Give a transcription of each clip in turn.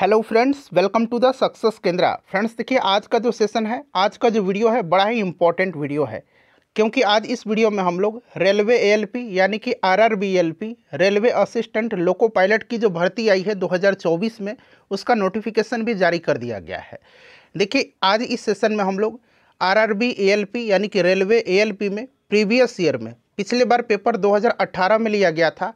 hello friends welcome to the success Kendra friends देखिए आज का जो सेशन है आज का जो वीडियो है बड़ा ही इम्पोर्टेंट वीडियो है क्योंकि आज इस वीडियो में हम लोग रेलवे एएलपी यानी कि RRB LP railway assistant loco pilot की जो भर्ती आई है 2024 में उसका नोटिफिकेशन भी जारी कर दिया गया है देखिए आज इस सेशन में हम लोग आर यानी कि रेलवे ए में प्रीवियस ईयर में पिछले बार पेपर दो में लिया गया था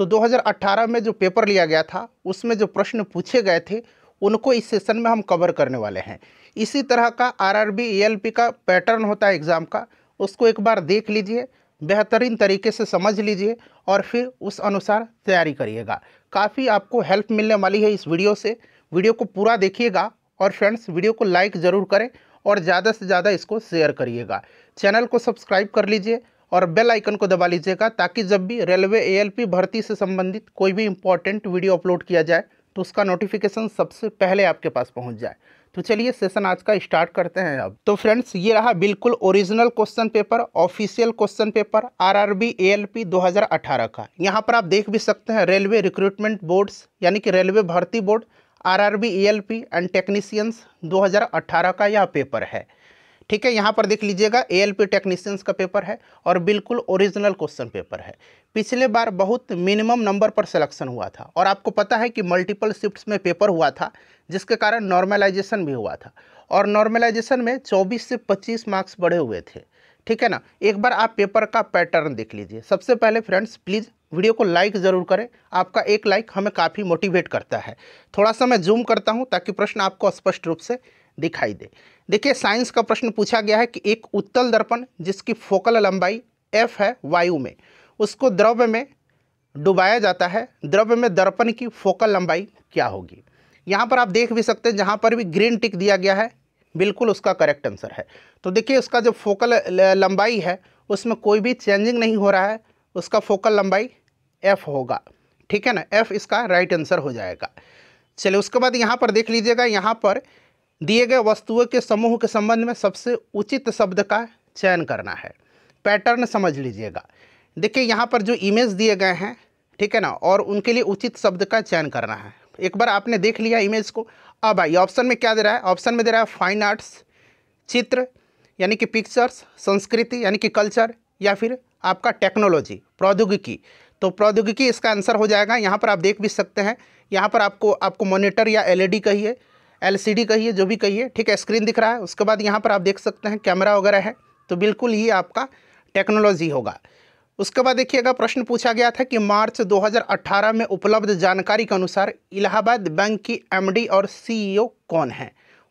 तो 2018 में जो पेपर लिया गया था उसमें जो प्रश्न पूछे गए थे उनको इस सेशन में हम कवर करने वाले हैं इसी तरह का आरआरबी एएलपी का पैटर्न होता है एग्ज़ाम का उसको एक बार देख लीजिए बेहतरीन तरीके से समझ लीजिए और फिर उस अनुसार तैयारी करिएगा काफ़ी आपको हेल्प मिलने वाली है इस वीडियो से वीडियो को पूरा देखिएगा और फ्रेंड्स वीडियो को लाइक ज़रूर करें और ज़्यादा से ज़्यादा इसको शेयर करिएगा चैनल को सब्सक्राइब कर लीजिए और बेल आइकन को दबा लीजिएगा ताकि जब भी रेलवे एएलपी भर्ती से संबंधित कोई भी इंपॉर्टेंट वीडियो अपलोड किया जाए तो उसका नोटिफिकेशन सबसे पहले आपके पास पहुंच जाए तो चलिए सेशन आज का स्टार्ट करते हैं अब तो फ्रेंड्स ये रहा बिल्कुल original question paper official question paper RRB ALP 2018 का यहाँ पर आप देख भी सकते हैं रेलवे रिक्रूटमेंट बोर्ड्स यानी कि रेलवे भर्ती board RRB ALP and technicians 2018 का यह पेपर है ठीक है यहाँ पर देख लीजिएगा ए एल पी टेक्नीशियंस का पेपर है और बिल्कुल ओरिजिनल क्वेश्चन पेपर है पिछले बार बहुत मिनिमम नंबर पर सिलेक्शन हुआ था और आपको पता है कि मल्टीपल शिफ्ट्स में पेपर हुआ था जिसके कारण नॉर्मलाइजेशन भी हुआ था और नॉर्मलाइजेशन में 24 से 25 मार्क्स बढ़े हुए थे ठीक है ना एक बार आप पेपर का पैटर्न देख लीजिए सबसे पहले फ्रेंड्स प्लीज़ वीडियो को लाइक ज़रूर करें आपका एक लाइक हमें काफ़ी मोटिवेट करता है थोड़ा सा मैं जूम करता हूँ ताकि प्रश्न आपको स्पष्ट रूप से दिखाई दे देखिए साइंस का प्रश्न पूछा गया है कि एक उत्तल दर्पण जिसकी फोकल लंबाई एफ है वायु में उसको द्रव्य में डुबाया जाता है द्रव्य में दर्पण की फोकल लंबाई क्या होगी यहाँ पर आप देख भी सकते हैं जहाँ पर भी ग्रीन टिक दिया गया है बिल्कुल उसका करेक्ट आंसर है तो देखिए उसका जो फोकल लंबाई है उसमें कोई भी चेंजिंग नहीं हो रहा है उसका फोकल लंबाई एफ होगा ठीक है ना एफ इसका राइट आंसर हो जाएगा चलिए उसके बाद यहाँ पर देख लीजिएगा यहाँ पर दिए गए वस्तुओं के समूह के संबंध में सबसे उचित शब्द का चयन करना है पैटर्न समझ लीजिएगा देखिए यहाँ पर जो इमेज दिए गए हैं ठीक है ना और उनके लिए उचित शब्द का चयन करना है एक बार आपने देख लिया इमेज को अब आइए ऑप्शन में क्या दे रहा है ऑप्शन में दे रहा है फाइन आर्ट्स चित्र यानी कि पिक्चर्स संस्कृति यानी कि कल्चर या फिर आपका टेक्नोलॉजी प्रौद्योगिकी तो प्रौद्योगिकी इसका आंसर हो जाएगा यहाँ पर आप देख भी सकते हैं यहाँ पर आपको आपको मोनिटर या डी कहिए एलसीडी कहिए जो भी कहिए ठीक है स्क्रीन दिख रहा है उसके बाद यहाँ पर आप देख सकते हैं कैमरा वगैरह है तो बिल्कुल ही आपका टेक्नोलॉजी होगा उसके बाद देखिएगा प्रश्न पूछा गया था कि मार्च 2018 में उपलब्ध जानकारी के अनुसार इलाहाबाद बैंक की एमडी और सीईओ e कौन है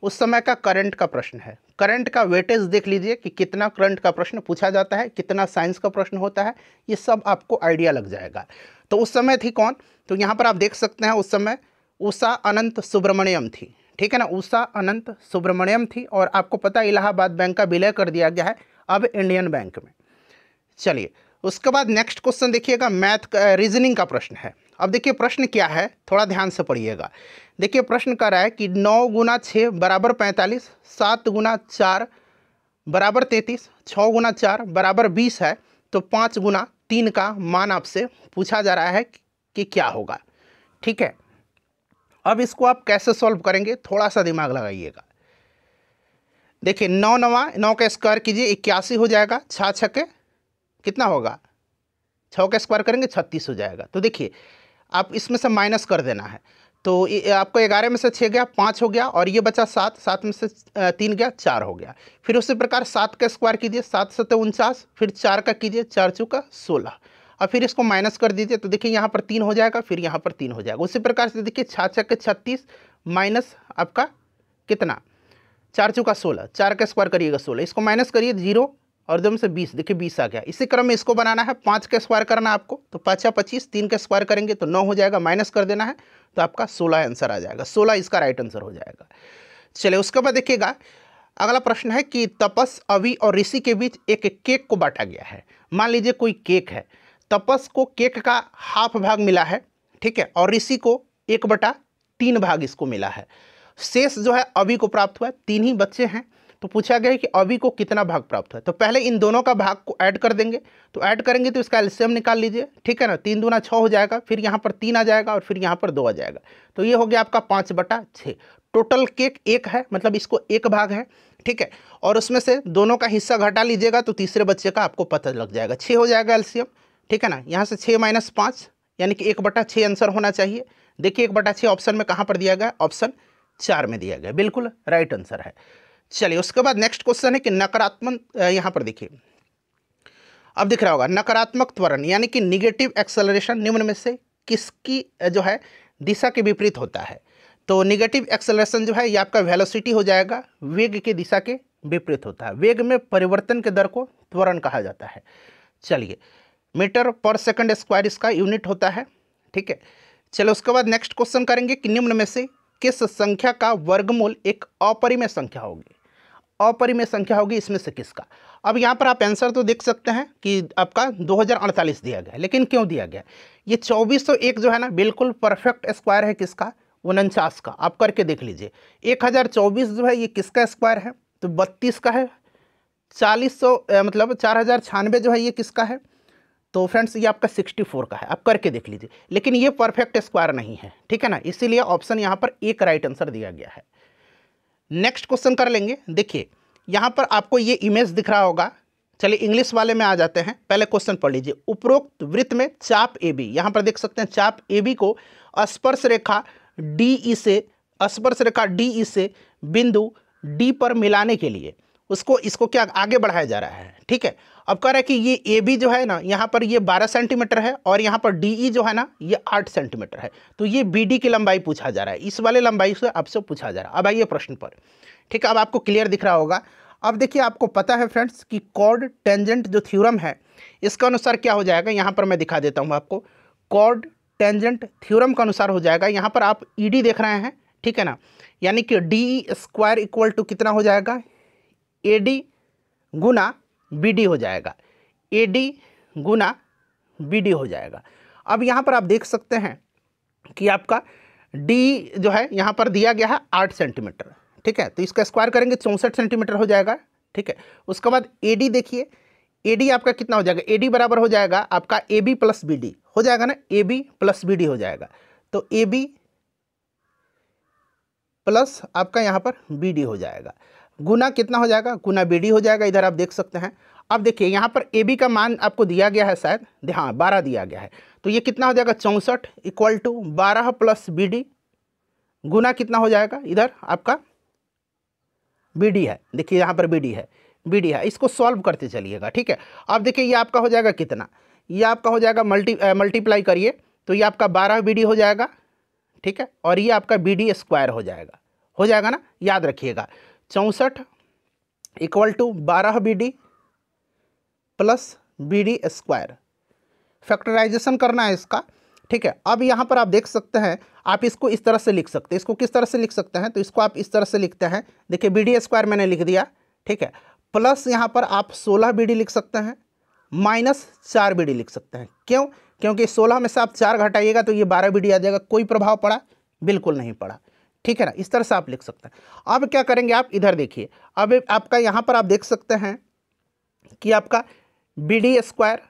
उस समय का करंट का प्रश्न है करंट का वेटेज देख लीजिए कि कितना करंट का प्रश्न पूछा जाता है कितना साइंस का प्रश्न होता है ये सब आपको आइडिया लग जाएगा तो उस समय थी कौन तो यहाँ पर आप देख सकते हैं उस समय उषा अनंत सुब्रमण्यम थी ठीक है ना उषा अनंत सुब्रमण्यम थी और आपको पता इलाहाबाद बैंक का विलय कर दिया गया है अब इंडियन बैंक में चलिए उसके बाद नेक्स्ट क्वेश्चन देखिएगा मैथ रीजनिंग का प्रश्न है अब देखिए प्रश्न क्या है थोड़ा ध्यान से पढ़िएगा देखिए प्रश्न कह रहा है कि नौ गुना छः बराबर पैंतालीस सात गुना चार बराबर तैंतीस छः गुना चार बराबर बीस है तो पाँच गुना तीन का मान आपसे पूछा जा रहा है कि क्या होगा ठीक है अब इसको आप कैसे सॉल्व करेंगे थोड़ा सा दिमाग लगाइएगा देखिए नौ नवा नौ का स्क्वायर कीजिए इक्यासी हो जाएगा छः छके कितना होगा छः का स्क्वायर करेंगे छत्तीस हो जाएगा तो देखिए आप इसमें से माइनस कर देना है तो आपको ग्यारह में से छः गया पाँच हो गया और ये बचा सात सात में से तीन गया चार हो गया फिर उसी प्रकार सात का स्क्वायर कीजिए सात सत्तर उनचास फिर चार का कीजिए चार चौका सोलह और फिर इसको माइनस कर दीजिए तो देखिए यहाँ पर तीन हो जाएगा फिर यहाँ पर तीन हो जाएगा उसी प्रकार से देखिए छाछ के छत्तीस माइनस आपका कितना चार चौका सोलह चार का स्क्वायर करिएगा सोलह इसको माइनस करिए जीरो और एकदम से बीस देखिए बीस आ गया इसी क्रम में इसको बनाना है पाँच का स्क्वायर करना आपको तो पाँचा पच्चीस तीन का स्क्वायर करेंगे तो नौ हो जाएगा माइनस कर देना है तो आपका सोलह आंसर आ जाएगा सोलह इसका राइट आंसर हो जाएगा चलिए उसके बाद देखिएगा अगला प्रश्न है कि तपस अवि और ऋषि के बीच एक केक को बांटा गया है मान लीजिए कोई केक है तपस को केक का हाफ भाग मिला है ठीक है और ऋषि को एक बटा तीन भाग इसको मिला है शेष जो है अभी को प्राप्त हुआ है तीन ही बच्चे हैं तो पूछा गया है कि अभी को कितना भाग प्राप्त हुआ है तो पहले इन दोनों का भाग को ऐड कर देंगे तो ऐड करेंगे तो इसका एल्सियम निकाल लीजिए ठीक है ना तीन दूना छः हो जाएगा फिर यहाँ पर तीन आ जाएगा और फिर यहाँ पर दो आ जाएगा तो ये हो गया आपका पाँच बटा टोटल केक एक है मतलब इसको एक भाग है ठीक है और उसमें से दोनों का हिस्सा घटा लीजिएगा तो तीसरे बच्चे का आपको पता लग जाएगा छः हो जाएगा एल्शियम ठीक है ना यहाँ से छः माइनस पाँच यानी कि एक बटा छः आंसर होना चाहिए देखिए एक बटा छः ऑप्शन में कहाँ पर दिया गया ऑप्शन चार में दिया गया बिल्कुल राइट आंसर है चलिए उसके बाद नेक्स्ट क्वेश्चन है कि नकारात्मक यहाँ पर देखिए अब दिख रहा होगा नकारात्मक त्वरण यानी कि निगेटिव एक्सेलरेशन निम्न में से किसकी जो है दिशा के विपरीत होता है तो निगेटिव एक्सेलरेशन जो है ये आपका वेलोसिटी हो जाएगा वेग की दिशा के विपरीत होता है वेग में परिवर्तन के दर को त्वरण कहा जाता है चलिए मीटर पर सेकंड स्क्वायर इसका यूनिट होता है ठीक है चलो उसके बाद नेक्स्ट क्वेश्चन करेंगे कि निम्न में से किस संख्या का वर्गमूल एक अपरिमेय संख्या होगी अपरिमेय संख्या होगी इसमें से किसका अब यहाँ पर आप आंसर तो देख सकते हैं कि आपका 2048 दिया गया लेकिन क्यों दिया गया ये 2401 जो है ना बिल्कुल परफेक्ट स्क्वायर है किसका उनचास का आप करके देख लीजिए 1024 जो है ये किसका स्क्वायर है तो बत्तीस का है चालीस सौ मतलब चार हज़ार छियानवे जो है ये किसका है तो फ्रेंड्स ये आपका 64 का है आप करके देख लीजिए लेकिन ये परफेक्ट स्क्वायर नहीं है ठीक है ना इसीलिए ऑप्शन यहाँ पर एक राइट आंसर दिया गया है नेक्स्ट क्वेश्चन कर लेंगे देखिए यहाँ पर आपको ये इमेज दिख रहा होगा चलिए इंग्लिश वाले में आ जाते हैं पहले क्वेश्चन पढ़ लीजिए उपरोक्त वृत्त में चाप ए बी यहाँ पर देख सकते हैं चाप ए बी को स्पर्श रेखा डी ई से स्पर्श रेखा डी ई से बिंदु डी पर मिलाने के लिए उसको इसको क्या आगे बढ़ाया जा रहा है ठीक है अब कह रहा है कि ये ए बी जो है ना यहाँ पर ये 12 सेंटीमीटर है और यहाँ पर डी ई e जो है ना ये 8 सेंटीमीटर है तो ये बी डी की लंबाई पूछा जा रहा है इस वाले लंबाई से आपसे पूछा जा रहा है अब आइए प्रश्न पर ठीक है अब आपको क्लियर दिख रहा होगा अब देखिए आपको पता है फ्रेंड्स कि कॉर्ड टेंजेंट जो थ्यूरम है इसके अनुसार क्या हो जाएगा यहाँ पर मैं दिखा देता हूँ आपको कॉर्ड टेंजेंट थ्यूरम का अनुसार हो जाएगा यहाँ पर आप ई e देख रहे हैं ठीक है ना यानी कि डी स्क्वायर इक्वल टू कितना हो जाएगा ए डी गुना बी डी हो जाएगा ए डी गुना बी डी हो जाएगा अब यहाँ पर आप देख सकते हैं कि आपका डी जो है यहाँ पर दिया गया है आठ सेंटीमीटर ठीक है तो इसका स्क्वायर करेंगे चौंसठ सेंटीमीटर हो जाएगा ठीक है उसके बाद ए डी देखिए ए डी आपका कितना हो जाएगा ए डी बराबर हो जाएगा आपका A B plus B D हो जाएगा ना A B plus B D हो जाएगा तो ए बी प्लस आपका यहाँ पर बी डी हो जाएगा गुना कितना हो जाएगा गुना बी डी हो जाएगा इधर आप देख सकते हैं अब देखिए यहाँ पर ए बी का मान आपको दिया गया है शायद हाँ बारह दिया गया है तो ये कितना हो जाएगा चौंसठ इक्वल टू बारह प्लस बी डी गुना कितना हो जाएगा इधर आपका बी डी है देखिए यहाँ पर बी डी है बी डी है इसको सॉल्व करते चलिएगा ठीक है अब देखिए ये आपका हो जाएगा कितना ये आपका हो जाएगा मल्टी मल्टीप्लाई करिए तो ये आपका बारह बी डी हो जाएगा ठीक है और ये आपका बी डी स्क्वायर हो जाएगा हो जाएगा ना याद रखिएगा चौंसठ इक्वल टू बारह B D plus B D square factorization करना है इसका ठीक है अब यहाँ पर आप देख सकते हैं आप इसको इस तरह से लिख सकते हैं इसको किस तरह से लिख सकते हैं तो इसको आप इस तरह से लिखते हैं देखिए बी डी स्क्वायर मैंने लिख दिया ठीक है प्लस यहाँ पर आप सोलह बी डी लिख सकते हैं माइनस चार बी डी लिख सकते हैं क्यों क्योंकि सोलह में से आप चार घटाइएगा तो ये बारह बी डी आ जाएगा कोई प्रभाव पड़ा बिल्कुल नहीं पड़ा ठीक है ना इस तरह से आप लिख सकते हैं अब क्या करेंगे आप इधर देखिए अब आपका यहाँ पर आप देख सकते हैं कि आपका बी डी स्क्वायर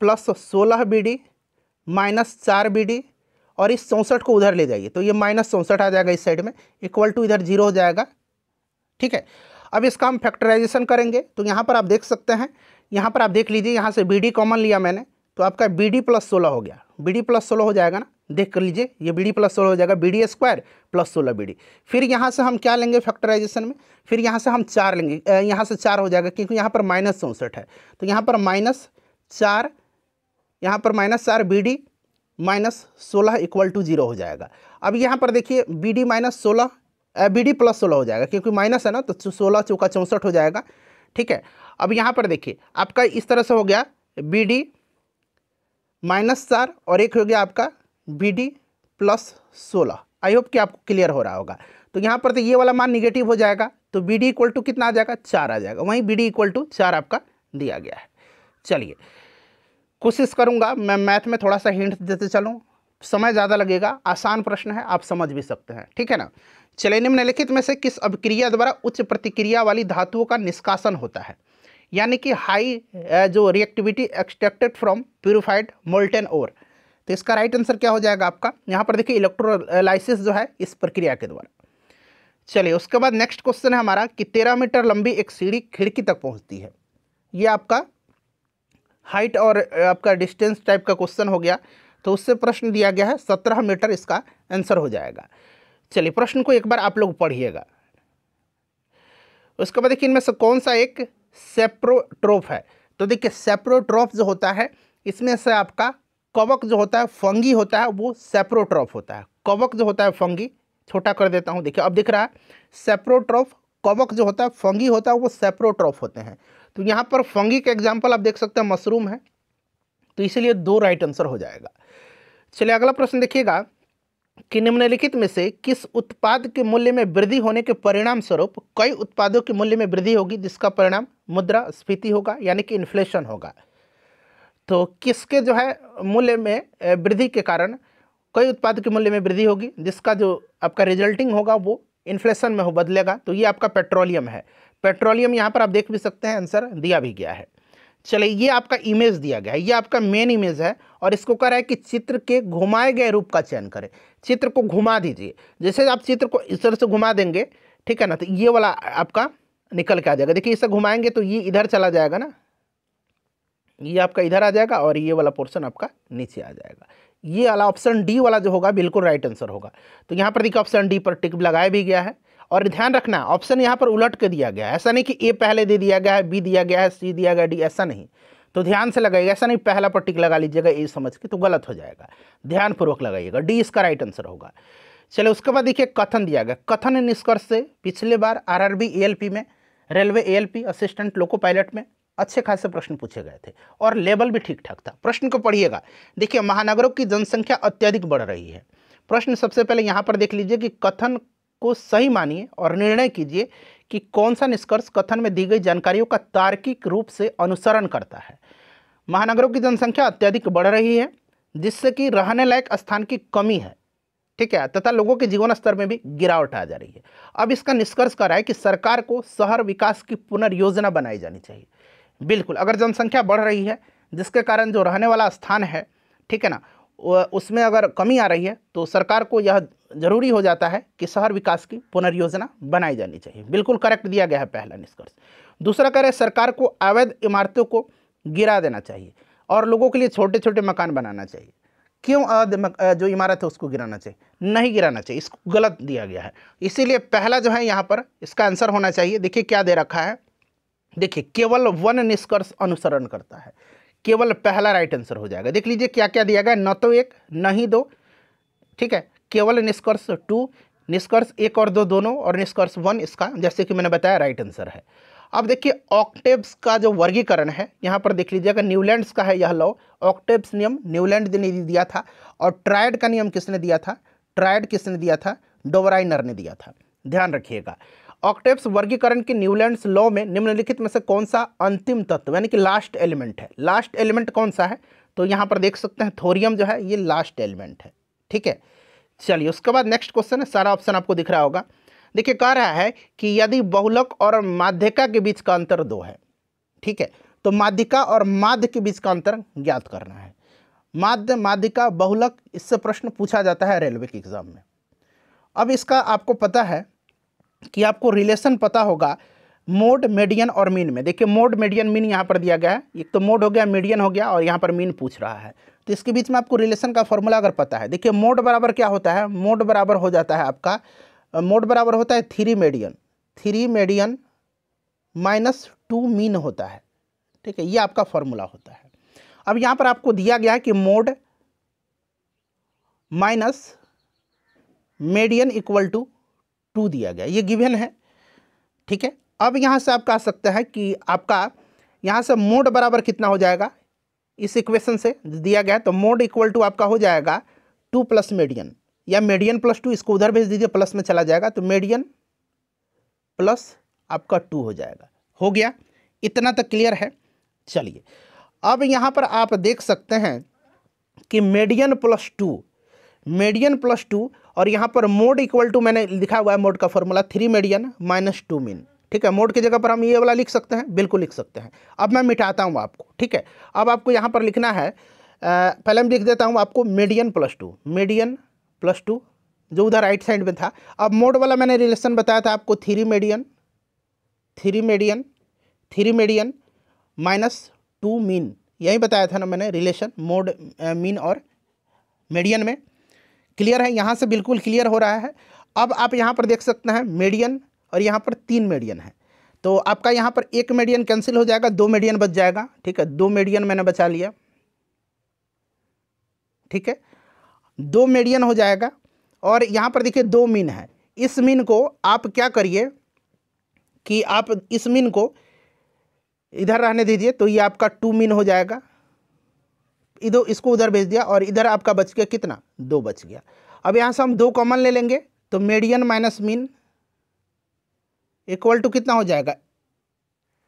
प्लस सोलह बी डी माइनस चार बी डी और इस चौंसठ को उधर ले जाइए तो ये माइनस चौंसठ आ जाएगा इस साइड में इक्वल टू इधर जीरो हो जाएगा ठीक है अब इसका हम फैक्टराइजेशन करेंगे तो यहाँ पर आप देख सकते हैं यहाँ पर आप देख लीजिए यहाँ से बी डी कॉमन लिया मैंने तो आपका बी डी प्लस सोलह हो गया बी डी प्लस सोलह हो जाएगा ना देख कर लीजिए ये बी डी प्लस सोलह हो जाएगा बी डी स्क्वायर प्लस सोलह बी डी फिर यहाँ से हम क्या लेंगे फैक्टराइजेशन में फिर यहाँ से हम चार लेंगे यहाँ से चार हो जाएगा क्योंकि यहाँ पर माइनस चौंसठ है तो यहाँ पर माइनस चार यहाँ पर माइनस चार बी डी माइनस सोलह इक्वल टू जीरो हो जाएगा अब यहाँ पर देखिए बी डी माइनस सोलह बी डी प्लस सोलह हो जाएगा क्योंकि माइनस है ना तो सोलह चौका चौंसठ हो जाएगा ठीक है अब यहाँ पर देखिए आपका इस तरह से हो गया बी डी माइनस चार और एक हो गया आपका बी डी प्लस सोलह आई होप कि आपको क्लियर हो रहा होगा तो यहाँ पर तो ये वाला मान निगेटिव हो जाएगा तो बी डी इक्वल टू कितना आ जाएगा चार आ जाएगा वहीं बी डी इक्वल टू चार आपका दिया गया है चलिए कोशिश करूँगा मैं मैथ में थोड़ा सा हिंट देते चलूँ समय ज़्यादा लगेगा आसान प्रश्न है आप समझ भी सकते हैं ठीक है ना चले निम्नलिखित में से किस अभिक्रिया द्वारा उच्च प्रतिक्रिया वाली धातुओं का निष्कासन होता है यानी कि हाई जो reactivity extracted from purified molten ore तो इसका राइट आंसर क्या हो जाएगा आपका यहाँ पर देखिए इलेक्ट्रोलाइसिस जो है इस प्रक्रिया के द्वारा चलिए उसके बाद नेक्स्ट क्वेश्चन है हमारा कि तेरह मीटर लंबी एक सीढ़ी खिड़की तक पहुँचती है ये आपका हाइट और आपका डिस्टेंस टाइप का क्वेश्चन हो गया तो उससे प्रश्न दिया गया है सत्रह मीटर इसका आंसर हो जाएगा चलिए प्रश्न को एक बार आप लोग पढ़िएगा उसके बाद देखिए इनमें से कौन सा एक सेप्रोट्रोफ है तो देखिए सेप्रोट्रोफ जो होता है इसमें से आपका कवक जो होता है फंगी होता है वो सेप्रोट्रोफ होता है कवक जो होता है फंगी छोटा कर देता हूँ देखिए अब दिख रहा है सेप्रोट्रोफ कवक जो होता है फंगी होता है वो सेप्रोट्रोफ होते हैं तो यहाँ पर फंगी का एग्जाम्पल आप देख सकते हैं मशरूम है तो इसीलिए दो राइट आंसर हो जाएगा चलिए अगला प्रश्न देखिएगा कि निम्नलिखित में से किस उत्पाद के मूल्य में वृद्धि होने के परिणाम स्वरूप कई उत्पादों के मूल्य में वृद्धि होगी जिसका परिणाम मुद्रा स्फीति होगा यानी कि इन्फ्लेशन होगा तो किसके जो है मूल्य में वृद्धि के कारण कई उत्पाद के मूल्य में वृद्धि होगी जिसका जो आपका रिजल्टिंग होगा वो इन्फ्लेशन में हो बदलेगा तो ये आपका पेट्रोलियम है पेट्रोलियम यहाँ पर आप देख भी सकते हैं आंसर दिया भी गया है चले ये आपका इमेज दिया गया है ये आपका मेन इमेज है और इसको कह रहा है कि चित्र के घुमाए गए रूप का चयन करें चित्र को घुमा दीजिए जैसे आप चित्र को इस तरह से घुमा देंगे ठीक है ना तो ये वाला आपका निकल के आ जाएगा देखिए इसे घुमाएंगे तो ये इधर चला जाएगा ना ये आपका इधर आ जाएगा और ये वाला पोर्सन आपका नीचे आ जाएगा ये वाला ऑप्शन डी वाला जो होगा बिल्कुल राइट आंसर होगा तो यहाँ पर देखिए ऑप्शन डी पर टिक लगाया भी गया है और ध्यान रखना ऑप्शन यहाँ पर उलट के दिया गया है ऐसा नहीं कि ए पहले दे दिया गया है बी दिया गया है सी दिया गया डी ऐसा नहीं तो ध्यान से लगाइएगा ऐसा नहीं पहला पर टिक लगा लीजिएगा ए समझ के तो गलत हो जाएगा ध्यानपूर्वक लगाइएगा डी इसका राइट आंसर होगा चलो उसके बाद देखिए कथन दिया गया कथन निष्कर्ष से पिछले बार आर आर में railway a assistant loco pilot में अच्छे खासे प्रश्न पूछे गए थे और लेवल भी ठीक ठाक था प्रश्न को पढ़िएगा देखिए महानगरों की जनसंख्या अत्यधिक बढ़ रही है प्रश्न सबसे पहले यहाँ पर देख लीजिए कि कथन को सही मानिए और निर्णय कीजिए कि कौन सा निष्कर्ष कथन में दी गई जानकारियों का तार्किक रूप से अनुसरण करता है महानगरों की जनसंख्या अत्यधिक बढ़ रही है जिससे कि रहने लायक स्थान की कमी है ठीक है तथा लोगों के जीवन स्तर में भी गिरावट आ जा रही है अब इसका निष्कर्ष रहा है कि सरकार को शहर विकास की पुनर्योजना बनाई जानी चाहिए बिल्कुल अगर जनसंख्या बढ़ रही है जिसके कारण जो रहने वाला स्थान है ठीक है ना उसमें अगर कमी आ रही है तो सरकार को यह जरूरी हो जाता है कि शहर विकास की पुनर्योजना बनाई जानी चाहिए बिल्कुल करेक्ट दिया गया है पहला निष्कर्ष दूसरा कह रहे सरकार को अवैध इमारतों को गिरा देना चाहिए और लोगों के लिए छोटे छोटे मकान बनाना चाहिए क्यों जो इमारत है उसको गिराना चाहिए नहीं गिराना चाहिए इसको गलत दिया गया है इसीलिए पहला जो है यहाँ पर इसका आंसर होना चाहिए देखिए क्या दे रखा है देखिए केवल वन निष्कर्ष अनुसरण करता है केवल पहला राइट आंसर हो जाएगा देख लीजिए क्या क्या दिया गया न तो एक न ही दो ठीक है केवल निष्कर्ष टू निष्कर्ष एक और दो दोनों और निष्कर्ष वन इसका जैसे कि मैंने बताया राइट आंसर है अब देखिए ऑक्टेव्स का जो वर्गीकरण है यहाँ पर देख लीजिएगा न्यूलैंड्स का है यह लॉ ऑक्टेव्स नियम न्यूलैंड ने दिया था और ट्रायड का नियम किसने दिया था ट्रायड किसने दिया था डोवराइनर ने दिया था ध्यान रखिएगा ऑक्टेब्स वर्गीकरण के न्यूलैंड्स लॉ में निम्नलिखित में से कौन सा अंतिम तत्व यानी कि लास्ट एलिमेंट है लास्ट एलिमेंट कौन सा है तो यहाँ पर देख सकते हैं थोरियम जो है ये लास्ट एलिमेंट है ठीक है चलिए उसके बाद नेक्स्ट क्वेश्चन है सारा ऑप्शन आपको दिख रहा होगा देखिए कह रहा है कि यदि बहुलक और माध्यिका के बीच का अंतर दो है ठीक है तो माध्यिका और माध्य के बीच का अंतर ज्ञात करना है माध्य माध्यिका बहुलक इससे प्रश्न पूछा जाता है रेलवे के एग्ज़ाम में अब इसका आपको पता है कि आपको रिलेशन पता होगा मोड मेडियन और मीन में देखिए मोड मेडियन मीन यहाँ पर दिया गया है एक तो मोड हो गया मीडियन हो गया और यहाँ पर मीन पूछ रहा है तो इसके बीच में आपको रिलेशन का फॉर्मूला अगर पता है देखिए मोड बराबर क्या होता है मोड बराबर हो जाता है आपका मोड बराबर होता है three median three median minus two mean होता है ठीक है ये आपका फॉर्मूला होता है अब यहाँ पर आपको दिया गया है कि mode minus median equal to two दिया गया ये गिवन है ठीक है अब यहाँ से आप कह सकते हैं कि आपका यहाँ से मोड बराबर कितना हो जाएगा इस इक्वेशन से दिया गया तो मोड इक्वल टू आपका हो जाएगा टू प्लस मेडियन या मेडियन प्लस टू इसको उधर भेज दीजिए प्लस में चला जाएगा तो मेडियन प्लस आपका टू हो जाएगा हो गया इतना तक क्लियर है चलिए अब यहाँ पर आप देख सकते हैं कि median plus two median plus two और यहाँ पर मोड इक्वल टू मैंने लिखा हुआ है मोड का formula three median minus two mean ठीक है मोड की जगह पर हम ये वाला लिख सकते हैं बिल्कुल लिख सकते हैं अब मैं मिटाता हूँ आपको ठीक है अब आपको यहाँ पर लिखना है पहले मैं लिख देता हूँ आपको median plus two median plus two जो उधर राइट साइड में था अब मोड वाला मैंने रिलेशन बताया था आपको three median three median three median minus two mean यही बताया था ना मैंने रिलेशन मोड मीन और मीडियन में क्लियर है यहाँ से बिल्कुल क्लियर हो रहा है अब आप यहाँ पर देख सकते हैं मीडियन और यहाँ पर तीन मेडियन है तो आपका यहाँ पर एक मेडियन कैंसिल हो जाएगा दो मेडियन बच जाएगा ठीक है दो मेडियन मैंने बचा लिया ठीक है दो मेडियन हो जाएगा और यहाँ पर देखिए दो मीन है इस मीन को आप क्या करिए कि आप इस मीन को इधर रहने दीजिए तो ये आपका टू मीन हो जाएगा इधर इसको उधर भेज दिया और इधर आपका बच गया कितना दो बच गया अब यहाँ से हम दो कॉमन ले लेंगे तो median minus mean equal to कितना हो जाएगा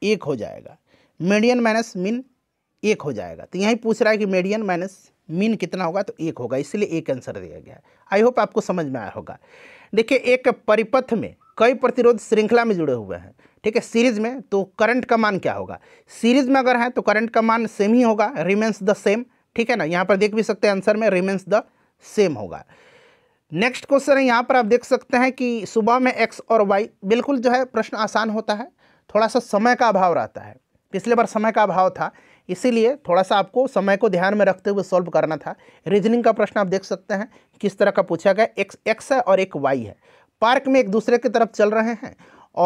एक हो जाएगा मीडियन माइनस मीन एक हो जाएगा तो यहीं पूछ रहा है कि मीडियन माइनस मीन कितना होगा तो एक होगा इसलिए एक आंसर दिया गया है आई होप आपको समझ में आया होगा देखिए एक परिपथ में कई प्रतिरोध श्रृंखला में जुड़े हुए हैं ठीक है सीरीज में तो करंट का मान क्या होगा सीरीज में अगर है तो करंट का मान सेम ही होगा रिमेंस द सेम ठीक है ना यहाँ पर देख भी सकते हैं आंसर में रिमेंस द सेम होगा नेक्स्ट क्वेश्चन है यहाँ पर आप देख सकते हैं कि सुबह में एक्स और वाई बिल्कुल जो है प्रश्न आसान होता है थोड़ा सा समय का अभाव रहता है पिछले बार समय का अभाव था इसीलिए थोड़ा सा आपको समय को ध्यान में रखते हुए सॉल्व करना था रीजनिंग का प्रश्न आप देख सकते हैं किस तरह का पूछा गया एक्स एक्स है और एक वाई है पार्क में एक दूसरे की तरफ चल रहे हैं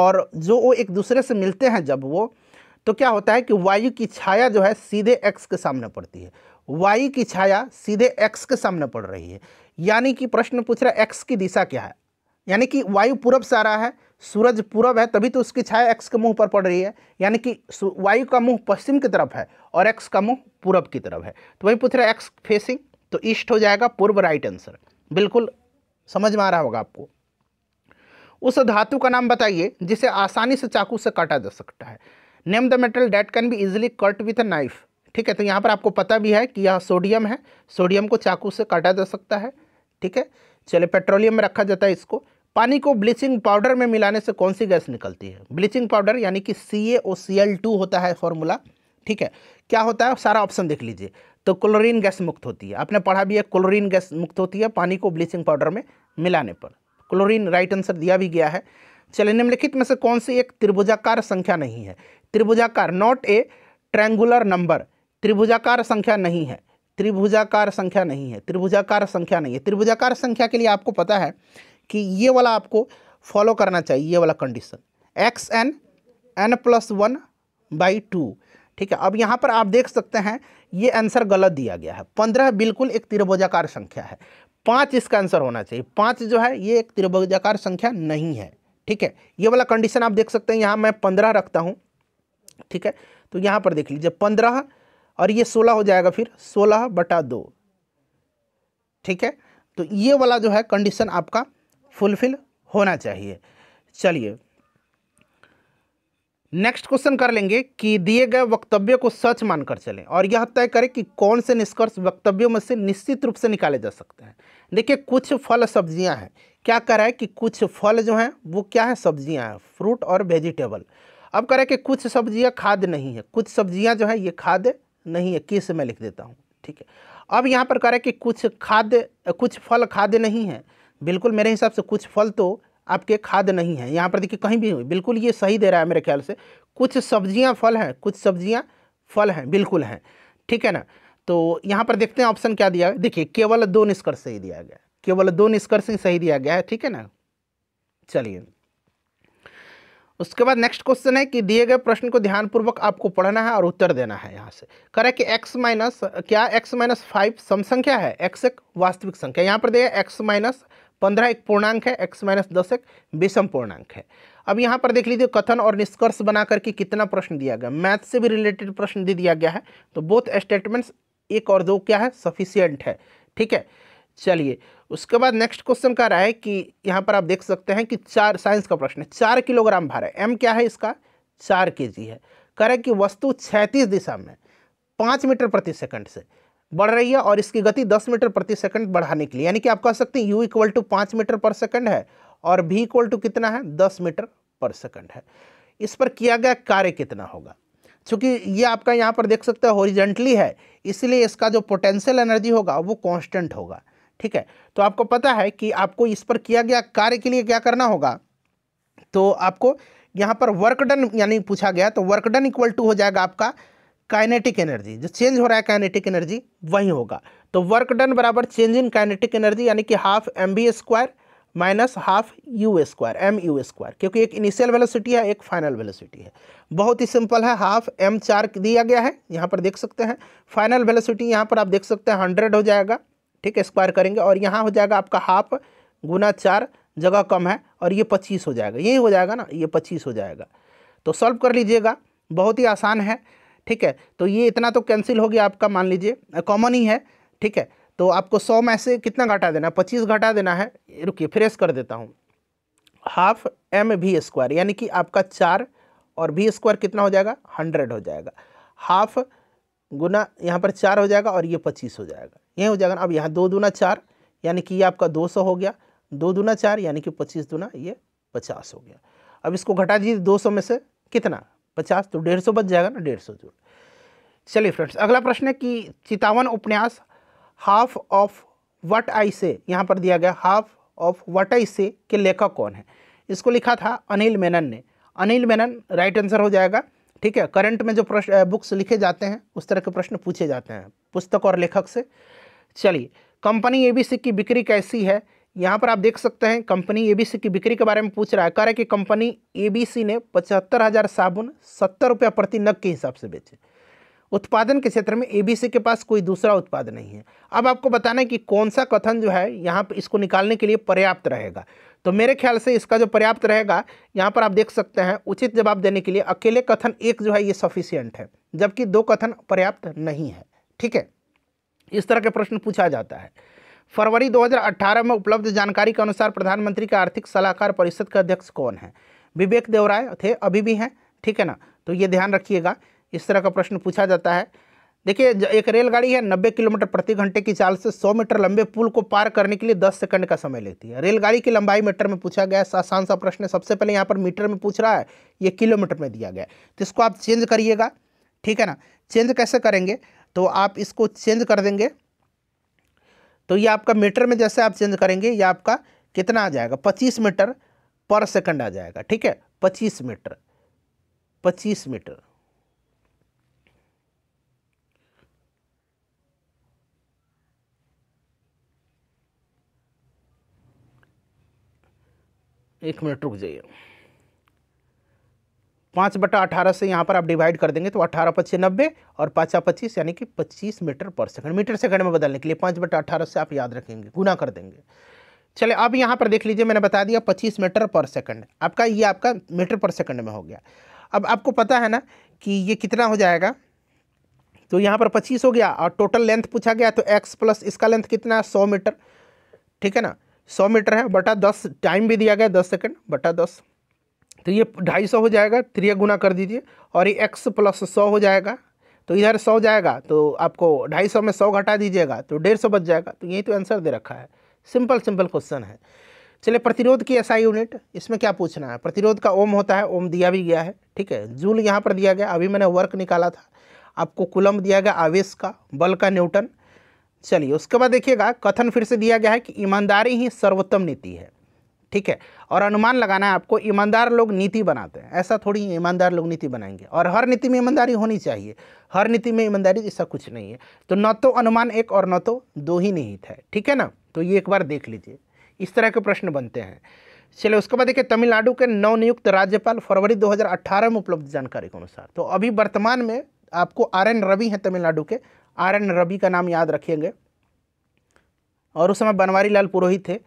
और जो वो एक दूसरे से मिलते हैं जब वो तो क्या होता है कि वायु की छाया जो है सीधे एक्स के सामने पड़ती है वायु की छाया सीधे एक्स के सामने पड़ रही है यानी कि प्रश्न पूछ रहा है एक्स की दिशा क्या है यानी कि वायु पूरब से आ रहा है सूरज पूरब है तभी तो उसकी छाया एक्स के मुंह पर पड़ रही है यानी कि वायु का मुंह पश्चिम की तरफ है और एक्स का मुंह पूरब की तरफ है तो वही पूछ रहा है एक्स फेसिंग तो ईस्ट हो जाएगा पूर्व राइट आंसर बिल्कुल समझ में आ रहा होगा आपको उस धातु का नाम बताइए जिसे आसानी से चाकू से काटा जा सकता है name the metal that can be easily cut with a knife ठीक है तो यहाँ पर आपको पता भी है कि यह सोडियम है सोडियम को चाकू से काटा जा सकता है ठीक है चलिए पेट्रोलियम में रखा जाता है इसको पानी को ब्लीचिंग पाउडर में मिलाने से कौन सी गैस निकलती है ब्लीचिंग पाउडर यानी कि सी ए ओ सी एल टू होता है फॉर्मूला ठीक है क्या होता है सारा ऑप्शन देख लीजिए तो क्लोरीन गैस मुक्त होती है आपने पढ़ा भी है क्लोरीन गैस मुक्त होती है पानी को ब्लीचिंग पाउडर में मिलाने पर क्लोरीन राइट आंसर दिया भी गया है चलिए निम्नलिखित में से कौन सी एक त्रिभुजाकार संख्या नहीं है त्रिभुजाकार नॉट ए ट्रैंगुलर नंबर त्रिभुजाकार संख्या नहीं है त्रिभुजाकार संख्या नहीं है त्रिभुजाकार संख्या नहीं है त्रिभुजाकार संख्या के लिए आपको पता है कि ये वाला आपको फॉलो करना चाहिए ये वाला condition X N N plus one by two ठीक है अब यहाँ पर आप देख सकते हैं ये आंसर गलत दिया गया है पंद्रह बिल्कुल एक त्रिभुजाकार संख्या है पाँच इसका आंसर होना चाहिए पाँच जो है ये एक त्रिभुजाकार संख्या नहीं है ठीक है ये वाला कंडीशन आप देख सकते हैं यहाँ मैं पंद्रह रखता हूँ ठीक है तो यहाँ पर देख लीजिए पंद्रह और ये सोलह हो जाएगा फिर सोलह बटा दो ठीक है तो ये वाला जो है कंडीशन आपका फुलफिल होना चाहिए चलिए नेक्स्ट क्वेश्चन कर लेंगे कि दिए गए वक्तव्य को सच मानकर चलें और यह तय करें कि कौन से निष्कर्ष वक्तव्यों में से निश्चित रूप से निकाले जा सकते हैं देखिए कुछ फल सब्जियां हैं क्या कह रहा है कि कुछ फल जो हैं वो क्या है सब्जियां हैं फ्रूट और वेजिटेबल अब कह रहा है कि कुछ सब्जियां खाद नहीं है कुछ सब्जियां जो है ये खाद नहीं है किस मैं लिख देता हूँ ठीक है अब यहाँ पर कह रहा है कि कुछ खाद्य कुछ फल खाद्य नहीं है बिल्कुल मेरे हिसाब से कुछ फल तो आपके खाद्य नहीं है यहाँ पर देखिए कहीं भी बिल्कुल ये सही दे रहा है मेरे ख्याल से कुछ सब्जियाँ फल हैं कुछ सब्जियाँ फल हैं बिल्कुल हैं ठीक है ना तो यहाँ पर देखते हैं ऑप्शन क्या दिया देखिए केवल दो निष्कर्ष सही दिया गया केवल दो निष्कर्ष सही दिया गया है ठीक है ना चलिए उसके बाद नेक्स्ट क्वेश्चन है कि दिए गए प्रश्न को ध्यानपूर्वक आपको पढ़ना है और उत्तर देना है यहाँ से कह रहा है कि x माइनस क्या x माइनस फाइव सम संख्या है x एक वास्तविक संख्या यहाँ पर दिया x माइनस पंद्रह एक पूर्णांक है x माइनस दस एक विषम पूर्णांक है अब यहाँ पर देख लीजिए कथन और निष्कर्ष बना करके कितना प्रश्न दिया गया मैथ से भी रिलेटेड प्रश्न दे दिया गया है तो बोथ स्टेटमेंट्स एक और दो क्या है सफिशियंट है ठीक है चलिए उसके बाद नेक्स्ट क्वेश्चन कह रहा है कि यहाँ पर आप देख सकते हैं कि चार साइंस का प्रश्न है चार किलोग्राम भार है एम क्या है इसका चार के है कह रहा है कि वस्तु छैतीस दिशा में पाँच मीटर प्रति सेकंड से बढ़ रही है और इसकी गति दस मीटर प्रति सेकंड बढ़ाने के लिए यानी कि आप कह सकते हैं यू इक्वल टू पाँच मीटर पर सेकंड है और भी इक्वल टू कितना है दस मीटर पर सेकंड है इस पर किया गया कार्य कितना होगा चूँकि ये आपका यहाँ पर देख सकते हैं हॉरिजेंटली है इसलिए इसका जो पोटेंशियल एनर्जी होगा वो कॉन्स्टेंट होगा ठीक है तो आपको पता है कि आपको इस पर किया गया कार्य के लिए क्या करना होगा तो आपको यहाँ पर वर्क डन यानी पूछा गया तो वर्क डन इक्वल टू हो जाएगा आपका काइनेटिक एनर्जी जो चेंज हो रहा है काइनेटिक एनर्जी वही होगा तो वर्क डन बराबर चेंज इन काइनेटिक एनर्जी यानी कि half M V square minus half U square M U square क्योंकि एक इनिशियल वेलोसिटी है एक फाइनल वेलोसिटी है बहुत ही सिंपल है हाफ एम चार दिया गया है यहाँ पर देख सकते हैं फाइनल वेलोसिटी यहाँ पर आप देख सकते हैं हंड्रेड हो जाएगा ठीक है स्क्वायर करेंगे और यहाँ हो जाएगा आपका हाफ गुना चार जगह कम है और ये पच्चीस हो जाएगा यही हो जाएगा ना ये पच्चीस हो जाएगा तो सॉल्व कर लीजिएगा बहुत ही आसान है ठीक है तो ये इतना तो कैंसिल हो गया आपका मान लीजिए कॉमन ही है ठीक है तो आपको सौ में से कितना घटा देना है पच्चीस घटा देना है रुकिए फ्रेश कर देता हूँ हाफ एम भी स्क्वायर यानी कि आपका चार और भी स्क्वायर कितना हो जाएगा हंड्रेड हो जाएगा हाफ गुना यहाँ पर चार हो जाएगा और ये पच्चीस हो जाएगा यह हो जाएगा अब यहाँ दो दूना चार यानी कि ये आपका दो सौ हो गया दो दूना चार यानी कि पच्चीस दूना ये पचास हो गया अब इसको घटा दीजिए दो सौ में से कितना पचास तो डेढ़ सौ बच जाएगा ना डेढ़ सौ जूल चलिए फ्रेंड्स अगला प्रश्न है कि चितावन उपन्यास हाफ ऑफ वट आई से यहाँ पर दिया गया हाफ ऑफ वट आई से के लेखक कौन है इसको लिखा था अनिल मेनन ने अनिल मेनन राइट आंसर हो जाएगा ठीक है करंट में जो प्रश्न बुक्स लिखे जाते हैं उस तरह के प्रश्न पूछे जाते हैं पुस्तक और लेखक से चलिए कंपनी एबीसी की बिक्री कैसी है यहाँ पर आप देख सकते हैं कंपनी एबीसी की बिक्री के बारे में पूछ रहा है कह रहा है कि कंपनी एबीसी ने पचहत्तर हज़ार साबुन सत्तर रुपया प्रति नग के हिसाब से बेचे उत्पादन के क्षेत्र में एबीसी के पास कोई दूसरा उत्पाद नहीं है अब आपको बताना है कि कौन सा कथन जो है यहाँ पर इसको निकालने के लिए पर्याप्त रहेगा तो मेरे ख्याल से इसका जो पर्याप्त रहेगा यहाँ पर आप देख सकते हैं उचित जवाब देने के लिए अकेले कथन एक जो है ये सफिशियंट है जबकि दो कथन पर्याप्त नहीं है ठीक है इस तरह के प्रश्न पूछा जाता है फरवरी 2018 में उपलब्ध जानकारी के अनुसार प्रधानमंत्री का आर्थिक सलाहकार परिषद का अध्यक्ष कौन है विवेक देवराय थे अभी भी हैं ठीक है ना तो ये ध्यान रखिएगा इस तरह का प्रश्न पूछा जाता है देखिए एक रेलगाड़ी है 90 किलोमीटर प्रति घंटे की चाल से 100 मीटर लंबे पुल को पार करने के लिए 10 सेकंड का समय लेती है रेलगाड़ी की लंबाई मीटर में पूछा गया है आसान सा प्रश्न सबसे पहले यहाँ पर मीटर में पूछ रहा है ये किलोमीटर में दिया गया तो इसको आप चेंज करिएगा ठीक है ना चेंज कैसे करेंगे तो आप इसको चेंज कर देंगे तो ये आपका मीटर में जैसे आप चेंज करेंगे ये आपका कितना आ जाएगा पच्चीस मीटर पर सेकंड आ जाएगा ठीक है पच्चीस मीटर पच्चीस मीटर एक मिनट रुक जाइए पाँच बटा अठारह से यहाँ पर आप डिवाइड कर देंगे तो अठारह पच्चीस नब्बे और पाँचा पच्चीस यानी कि पच्चीस metre per second metre second में बदलने के लिए पाँच बटा अठारह से आप याद रखेंगे गुना कर देंगे चले अब यहाँ पर देख लीजिए मैंने बता दिया पच्चीस मीटर पर सेकंड आपका ये आपका मीटर पर सेकंड में हो गया अब आपको पता है ना कि ये कितना हो जाएगा तो यहाँ पर पच्चीस हो गया और टोटल लेंथ पूछा गया तो एक्स प्लस इसका लेंथ कितना है सौ मीटर ठीक है ना सौ मीटर है बटा दस टाइम भी दिया गया दस सेकेंड बटा दस तो ये ढाई सौ हो जाएगा थ्री गुना कर दीजिए और ये एक्स प्लस सौ हो जाएगा तो इधर सौ जाएगा तो आपको ढाई सौ में सौ घटा दीजिएगा तो डेढ़ सौ बच जाएगा तो यही तो आंसर दे रखा है सिंपल सिंपल क्वेश्चन है चलिए प्रतिरोध की ऐसा यूनिट इसमें क्या पूछना है प्रतिरोध का ओम होता है ओम दिया भी गया है ठीक है जूल यहाँ पर दिया गया अभी मैंने वर्क निकाला था आपको कुलम दिया गया आवेश का बल का न्यूटन चलिए उसके बाद देखिएगा कथन फिर से दिया गया है कि ईमानदारी ही सर्वोत्तम नीति है ठीक है और अनुमान लगाना है आपको ईमानदार लोग नीति बनाते हैं ऐसा थोड़ी ईमानदार लोग नीति बनाएंगे और हर नीति में ईमानदारी होनी चाहिए हर नीति में ईमानदारी ऐसा कुछ नहीं है तो न तो अनुमान एक और न तो दो ही निहित है ठीक है ना तो ये एक बार देख लीजिए इस तरह के प्रश्न बनते हैं चलिए उसके बाद देखिए तमिलनाडु के नवनियुक्त राज्यपाल फरवरी 2018 में उपलब्ध जानकारी के अनुसार तो अभी वर्तमान में आपको आर एन रवि हैं तमिलनाडु के आर एन रवि का नाम याद रखेंगे और उस समय बनवारी लाल पुरोहित थे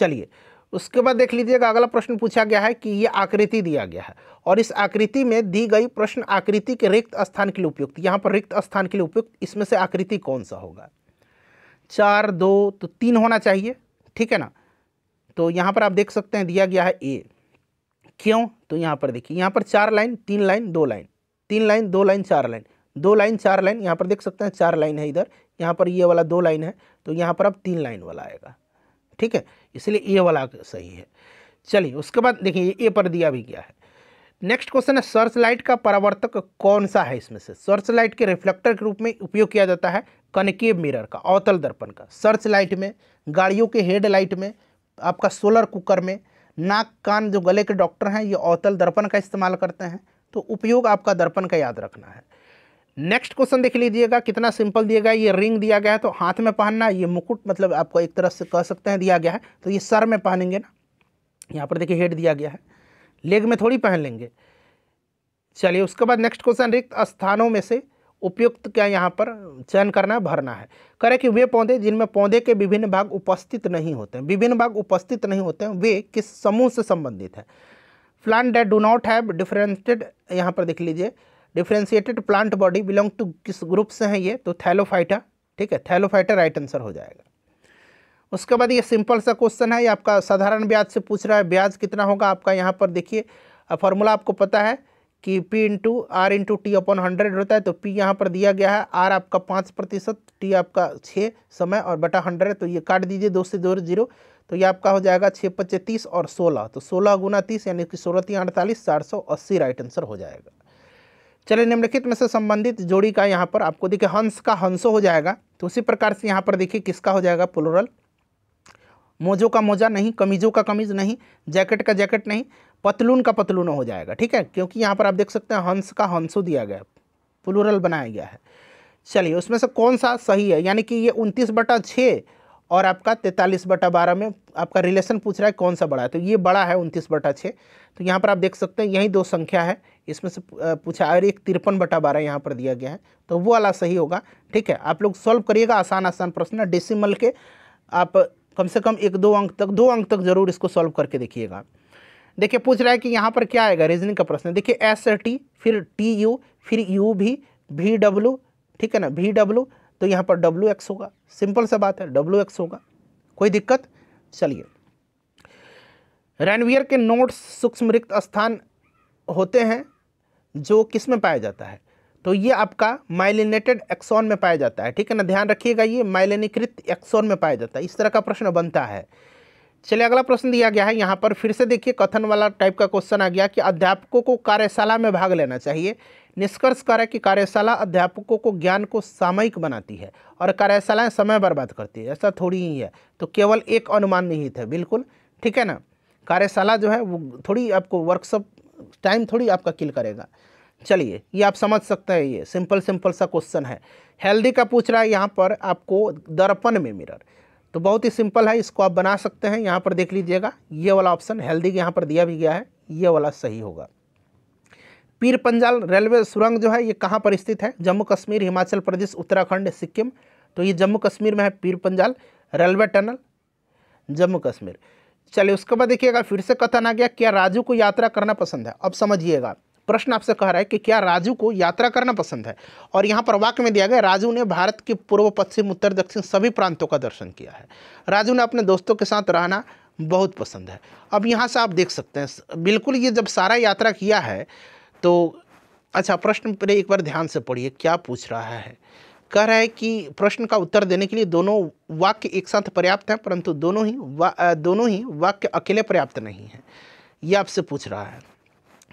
चलिए उसके बाद देख लीजिएगा अगला प्रश्न पूछा गया है कि ये आकृति दिया गया है और इस आकृति में दी गई प्रश्न आकृति के रिक्त स्थान के लिए उपयुक्त यहाँ पर रिक्त स्थान के लिए उपयुक्त इसमें से आकृति कौन सा होगा चार दो तो तीन होना चाहिए ठीक है ना तो यहाँ पर आप देख सकते हैं दिया गया है ए क्यों तो यहाँ पर देखिए यहाँ पर चार लाइन तीन लाइन दो लाइन तीन लाइन दो लाइन चार लाइन दो लाइन चार लाइन यहाँ पर देख सकते हैं चार लाइन है इधर यहाँ पर ये वाला दो लाइन है तो यहाँ पर अब तीन लाइन वाला आएगा ठीक है इसलिए ये वाला सही है चलिए उसके बाद देखिए ये पर दिया भी गया है नेक्स्ट क्वेश्चन है सर्च लाइट का परावर्तक कौन सा है इसमें से सर्च लाइट के रिफ्लेक्टर के रूप में उपयोग किया जाता है कनकेव मिरर का अवतल दर्पण का सर्च लाइट में गाड़ियों के हेड लाइट में आपका सोलर कुकर में नाक कान जो गले के डॉक्टर हैं ये अवतल दर्पण का इस्तेमाल करते हैं तो उपयोग आपका दर्पण का याद रखना है नेक्स्ट क्वेश्चन देख लीजिएगा कितना सिंपल दिया गया ये रिंग दिया गया है तो हाथ में पहनना ये मुकुट मतलब आपको एक तरह से कह सकते हैं दिया गया है तो ये सर में पहनेंगे ना यहाँ पर देखिए हेड दिया गया है लेग में थोड़ी पहन लेंगे चलिए उसके बाद नेक्स्ट क्वेश्चन रिक्त स्थानों में से उपयुक्त क्या यहाँ पर चयन करना है भरना है करें कि वे पौधे जिनमें पौधे के विभिन्न भाग उपस्थित नहीं होते हैं विभिन्न भाग उपस्थित नहीं होते हैं वे किस समूह से संबंधित है plant that do not have differentiated यहाँ पर देख लीजिए differentiated plant body belong to किस ग्रुप से हैं ये तो थैलोफाइटा ठीक है थैलोफाइटा राइट आंसर हो जाएगा उसके बाद ये सिंपल सा क्वेश्चन है ये आपका साधारण ब्याज से पूछ रहा है ब्याज कितना होगा आपका यहाँ पर देखिए फॉर्मूला आपको पता है कि P into R into T upon hundred होता है तो पी यहाँ पर दिया गया है आर आपका पाँच प्रतिशत टी आपका छः समय और बटा हंड्रेड तो ये काट दीजिए दो से दो जीरो तो ये आपका हो जाएगा छः पच्चीस तीस और सोलह तो सोलह गुना तीस यानी कि सोलह तीन अड़तालीस चार सौ अस्सी राइट आंसर हो जाएगा चलिए निम्नलिखित में से संबंधित जोड़ी का यहाँ पर आपको देखिए हंस का हंसो हो जाएगा तो उसी प्रकार से यहाँ पर देखिए किसका हो जाएगा प्लोरल मोजो का मोजा नहीं कमीजों का कमीज नहीं जैकेट का जैकेट नहीं पतलून का पतलून हो जाएगा ठीक है क्योंकि यहाँ पर आप देख सकते हैं हंस का हंसो दिया गया प्लूरल बनाया गया है चलिए उसमें से कौन सा सही है यानी कि ये उनतीस बटा छः और आपका तैंतालीस बटा बारह में आपका रिलेशन पूछ रहा है कौन सा बड़ा है तो ये बड़ा है उनतीस बटा छः तो यहाँ पर आप देख सकते हैं यही दो संख्या है इसमें से पूछा और एक तिरपन बटा बारह यहाँ पर दिया गया है तो वो वाला सही होगा ठीक है आप लोग सॉल्व करिएगा आसान आसान प्रश्न डेसिमल के आप कम से कम एक दो अंक तक दो अंक तक जरूर इसको सॉल्व करके देखिएगा देखिए पूछ रहा है कि यहाँ पर क्या आएगा रीजनिंग का प्रश्न देखिए एस टी फिर टी यू फिर यू भी वी डब्ल्यू ठीक है ना वी डब्ल्यू तो यहाँ पर डब्ल्यू एक्स होगा सिंपल सा बात है डब्ल्यू एक्स होगा कोई दिक्कत चलिए रैनवियर के नोट्स सूक्ष्म रिक्त स्थान होते हैं जो किस में पाया जाता है तो ये आपका माइलिनेटेड एक्सॉन में पाया जाता है ठीक है ना ध्यान रखिएगा ये माइलिनीकृत एक्सॉन में पाया जाता है इस तरह का प्रश्न बनता है चलिए अगला प्रश्न दिया गया है यहाँ पर फिर से देखिए कथन वाला टाइप का क्वेश्चन आ गया कि अध्यापकों को कार्यशाला में भाग लेना चाहिए निष्कर्ष करें कि कार्यशाला अध्यापकों को ज्ञान को सामयिक बनाती है और कार्यशालाएँ समय बर्बाद करती है ऐसा थोड़ी ही है तो केवल एक अनुमान निहित है बिल्कुल ठीक है ना कार्यशाला जो है वो थोड़ी आपको वर्कशॉप टाइम थोड़ी आपका किल करेगा चलिए ये आप समझ सकते हैं ये सिंपल सिंपल सा क्वेश्चन है हेल्दी का पूछ रहा है यहाँ पर आपको दर्पण में मिरर तो बहुत ही सिंपल है इसको आप बना सकते हैं यहाँ पर देख लीजिएगा ये वाला ऑप्शन हेल्दी यहाँ पर दिया भी गया है ये वाला सही होगा पीर पंजाल रेलवे सुरंग जो है ये कहाँ पर स्थित है जम्मू कश्मीर हिमाचल प्रदेश उत्तराखंड सिक्किम तो ये जम्मू कश्मीर में है पीर पंजाल रेलवे टनल जम्मू कश्मीर चलिए उसके बाद देखिएगा फिर से कथन आ गया क्या राजू को यात्रा करना पसंद है अब समझिएगा प्रश्न आपसे कह रहा है कि क्या राजू को यात्रा करना पसंद है और यहाँ पर वाक्य में दिया गया राजू ने भारत के पूर्व पश्चिम उत्तर दक्षिण सभी प्रांतों का दर्शन किया है राजू ने अपने दोस्तों के साथ रहना बहुत पसंद है अब यहाँ से आप देख सकते हैं बिल्कुल ये जब सारा यात्रा किया है तो अच्छा प्रश्न पर एक बार ध्यान से पढ़िए क्या पूछ रहा है कह रहा है कि प्रश्न का उत्तर देने के लिए दोनों वाक्य एक साथ पर्याप्त हैं परंतु दोनों ही वा, दोनों ही वाक्य अकेले पर्याप्त नहीं है ये आपसे पूछ रहा है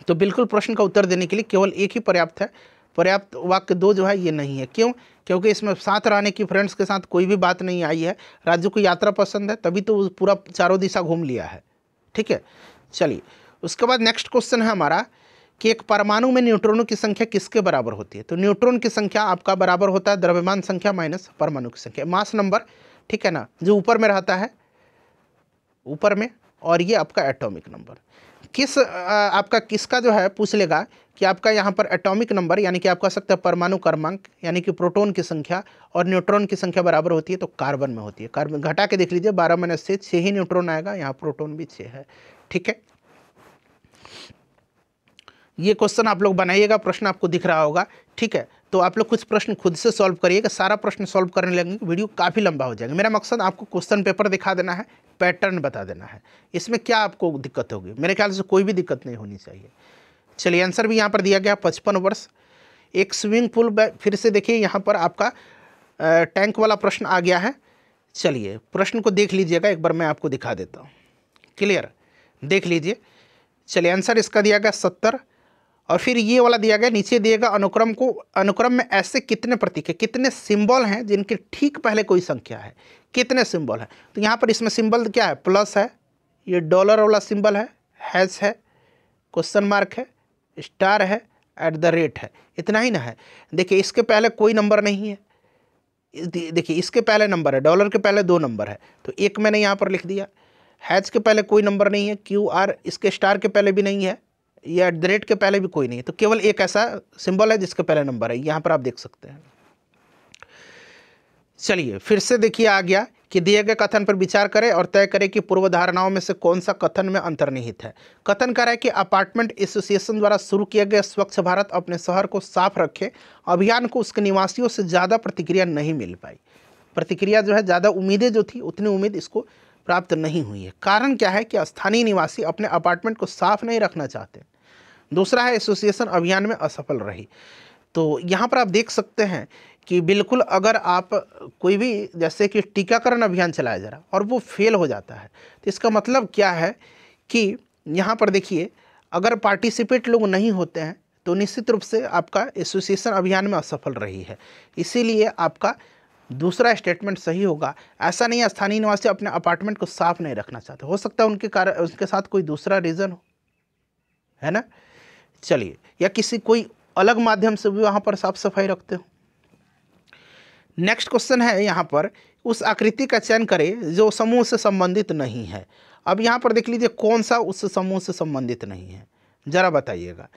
तो बिल्कुल प्रश्न का उत्तर देने के लिए केवल एक ही पर्याप्त है पर्याप्त वाक्य दो जो है ये नहीं है क्यों क्योंकि इसमें साथ रहने की फ्रेंड्स के साथ कोई भी बात नहीं आई है राजू को यात्रा पसंद है तभी तो पूरा चारों दिशा घूम लिया है ठीक है चलिए उसके बाद नेक्स्ट क्वेश्चन है हमारा कि एक परमाणु में न्यूट्रॉनों की संख्या किसके बराबर होती है तो न्यूट्रॉन की संख्या आपका बराबर होता है द्रव्यमान संख्या माइनस परमाणु की संख्या मास नंबर ठीक है ना जो ऊपर में रहता है ऊपर में और ये आपका एटॉमिक नंबर किस आपका किसका जो है पूछ लेगा कि आपका यहाँ पर एटॉमिक नंबर यानी कि आप कह सकते हैं परमाणु क्रमांक यानी कि प्रोटॉन की संख्या और न्यूट्रॉन की संख्या बराबर होती है तो कार्बन में होती है कार्बन घटा के देख लीजिए बारह माइनस छः छः ही न्यूट्रॉन आएगा यहाँ प्रोटॉन भी छः है ठीक है ये क्वेश्चन आप लोग बनाइएगा प्रश्न आपको दिख रहा होगा ठीक है तो आप लोग कुछ प्रश्न खुद से सॉल्व करिएगा सारा प्रश्न सॉल्व करने लगेंगे वीडियो काफ़ी लंबा हो जाएगा मेरा मकसद आपको क्वेश्चन पेपर दिखा देना है पैटर्न बता देना है इसमें क्या आपको दिक्कत होगी मेरे ख्याल से कोई भी दिक्कत नहीं होनी चाहिए चलिए आंसर भी यहाँ पर दिया गया पचपन वर्ष एक स्विमिंग पूल फिर से देखिए यहाँ पर आपका टैंक वाला प्रश्न आ गया है चलिए प्रश्न को देख लीजिएगा एक बार मैं आपको दिखा देता हूँ क्लियर देख लीजिए चलिए आंसर इसका दिया गया सत्तर और फिर ये वाला दिया गया नीचे दिएगा अनुक्रम को अनुक्रम में ऐसे कितने प्रतीक है कितने सिंबल हैं जिनके ठीक पहले कोई संख्या है कितने सिंबल हैं तो यहाँ पर इसमें सिंबल क्या है प्लस है ये डॉलर वाला सिंबल है हैज है क्वेश्चन मार्क है स्टार है एट द रेट है इतना ही ना है देखिए इसके पहले कोई नंबर नहीं है देखिए इसके पहले नंबर है डॉलर के पहले दो नंबर है तो एक मैंने यहाँ पर लिख दिया हैज के पहले कोई नंबर नहीं है क्यू आर इसके स्टार के पहले भी नहीं है या एट द रेट के पहले भी कोई नहीं है तो केवल एक ऐसा सिंबल है जिसके पहले नंबर है यहाँ पर आप देख सकते हैं चलिए फिर से देखिए आ गया कि दिए गए कथन पर विचार करें और तय करें कि पूर्व धारणाओं में से कौन सा कथन में अंतर्निहित है कथन कराए कि अपार्टमेंट एसोसिएशन द्वारा शुरू किया गया स्वच्छ भारत अपने शहर को साफ रखे अभियान को उसके निवासियों से ज़्यादा प्रतिक्रिया नहीं मिल पाई प्रतिक्रिया जो है ज़्यादा उम्मीदें जो थी उतनी उम्मीद इसको प्राप्त नहीं हुई है कारण क्या है कि स्थानीय निवासी अपने अपार्टमेंट को साफ नहीं रखना चाहते दूसरा है एसोसिएशन अभियान में असफल रही तो यहाँ पर आप देख सकते हैं कि बिल्कुल अगर आप कोई भी जैसे कि टीकाकरण अभियान चलाया जा रहा और वो फेल हो जाता है तो इसका मतलब क्या है कि यहाँ पर देखिए अगर पार्टिसिपेट लोग नहीं होते हैं तो निश्चित रूप से आपका एसोसिएशन अभियान में असफल रही है इसीलिए आपका दूसरा स्टेटमेंट सही होगा ऐसा नहीं है स्थानीय निवासी अपने अपार्टमेंट को साफ नहीं रखना चाहते हो सकता है उनके कारण उनके साथ कोई दूसरा रीज़न हो है ना चलिए या किसी कोई अलग माध्यम से भी वहाँ पर साफ सफाई रखते हो नेक्स्ट क्वेश्चन है यहाँ पर उस आकृति का चयन करें जो समूह से संबंधित नहीं है अब यहाँ पर देख लीजिए कौन सा उस समूह से संबंधित नहीं है ज़रा बताइएगा